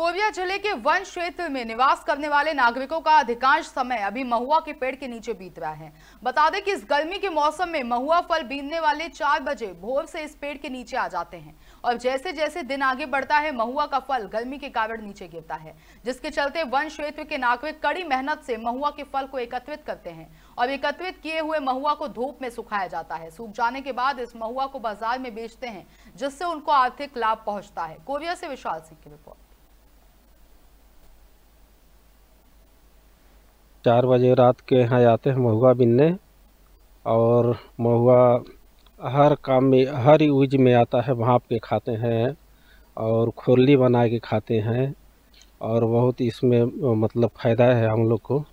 Korea जिले के one क्षेत्र में निवास करने वाले नागरिकों का अधिकांश समय अभी महुआ के पेड़ के नीचे बीत रहा है बता दें कि इस गर्मी के मौसम में महुआ फल बीनने वाले चार बजे भोर से इस पेड़ के नीचे आ जाते हैं और जैसे जैसे दिन आगे बढ़ता है महुआ का फल गर्मी के कारण नीचे गिरता है जिसके चलते वन क्षेत्र के नागरिक कड़ी मेहनत से महुआ के फल को एकत्रित करते हैं और एकत्रित किए हुए महुआ को धूप में सुखाया जाता है सूख जाने के बाद इस महुआ को बाजार में बेचते हैं जिससे उनको आर्थिक लाभ पहुंचता है कोरिया से विशाल सिंह की रिपोर्ट चार बजे रात के यहाँ जाते हैं महुआ बिनने और महुआ हर काम में हर यूज में आता है भाप के खाते हैं और खुरली बना के खाते हैं और बहुत इसमें मतलब फ़ायदा है हम लोग को